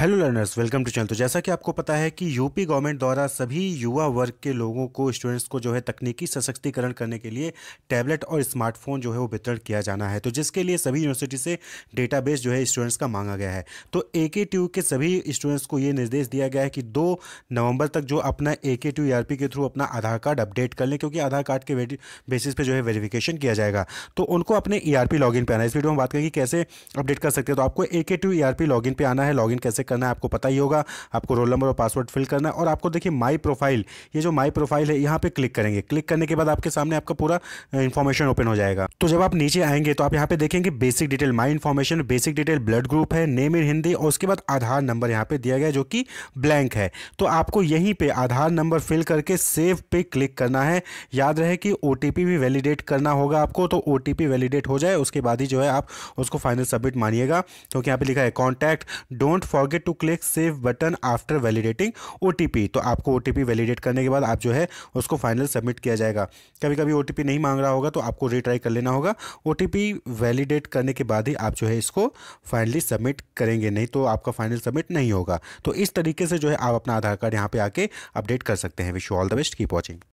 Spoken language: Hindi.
hello learners welcome to channel तो जैसा कि आपको पता है कि यूपी गवर्नमेंट द्वारा सभी युवा वर्ग के लोगों को स्टूडेंट्स को जो है तकनीकी सशक्तिकरण करने के लिए टैबलेट और स्मार्टफोन जो है वो वितरण किया जाना है तो जिसके लिए सभी यूनिवर्सिटी से डेटाबेस जो है स्टूडेंट्स का मांगा गया है तो ए के ट्यू के सभी स्टूडेंट्स को ये निर्देश दिया गया है कि दो नवंबर तक जो अपना ए e के ट्यू ई के थ्रू अपना आधार कार्ड अपडेट कर लें क्योंकि आधार कार्ड के बेसिस पर जो है वेरीफिकेशन किया जाएगा तो उनको अपने ई आर पी लॉगिन पे आना है इस वीडियो में बात करेंगे कैसे अपडेट कर सकते हैं तो आपको ए के ट्यू ई आर पी इन पे आना है इन कैसे करना है आपको पता ही होगा आपको रोल नंबर और पासवर्ड फिल करना है और आपको देखिए माई प्रोफाइल ये जो माई प्रोफाइल है यहाँ पे क्लिक करेंगे क्लिक करने के बाद आपके सामने आपका पूरा इन्फॉर्मेशन ओपन हो जाएगा तो जब आप नीचे आएंगे तो आप यहाँ पे देखेंगे basic detail my information basic detail blood group है नेम इन हिंदी और उसके बाद आधार नंबर यहाँ पे दिया गया जो कि ब्लैंक है तो आपको यहीं पर आधार नंबर फिल करके सेव पे क्लिक करना है याद रहे कि ओ भी वैलिडेट करना होगा आपको तो ओ वैलिडेट हो जाए उसके बाद ही जो है आप उसको फाइनल सबमिट मानिएगा क्योंकि तो यहाँ पे लिखा है contact don't forget forget to click save button after validating ओ तो आपको ओ वैलिडेट करने के बाद आप जो है उसको फाइनल सबमिट किया जाएगा कभी कभी ओ नहीं मांग रहा होगा तो आपको रिट्राई कर लेना होगा ओ वैलिडेट करने के बाद ही आप जो है इसको फाइनली सबमिट करेंगे नहीं तो आपका फाइनल सबमिट नहीं होगा तो इस तरीके से जो है आप अपना आधार कार्ड यहाँ पे आके अपडेट कर सकते हैं wish you all the best keep watching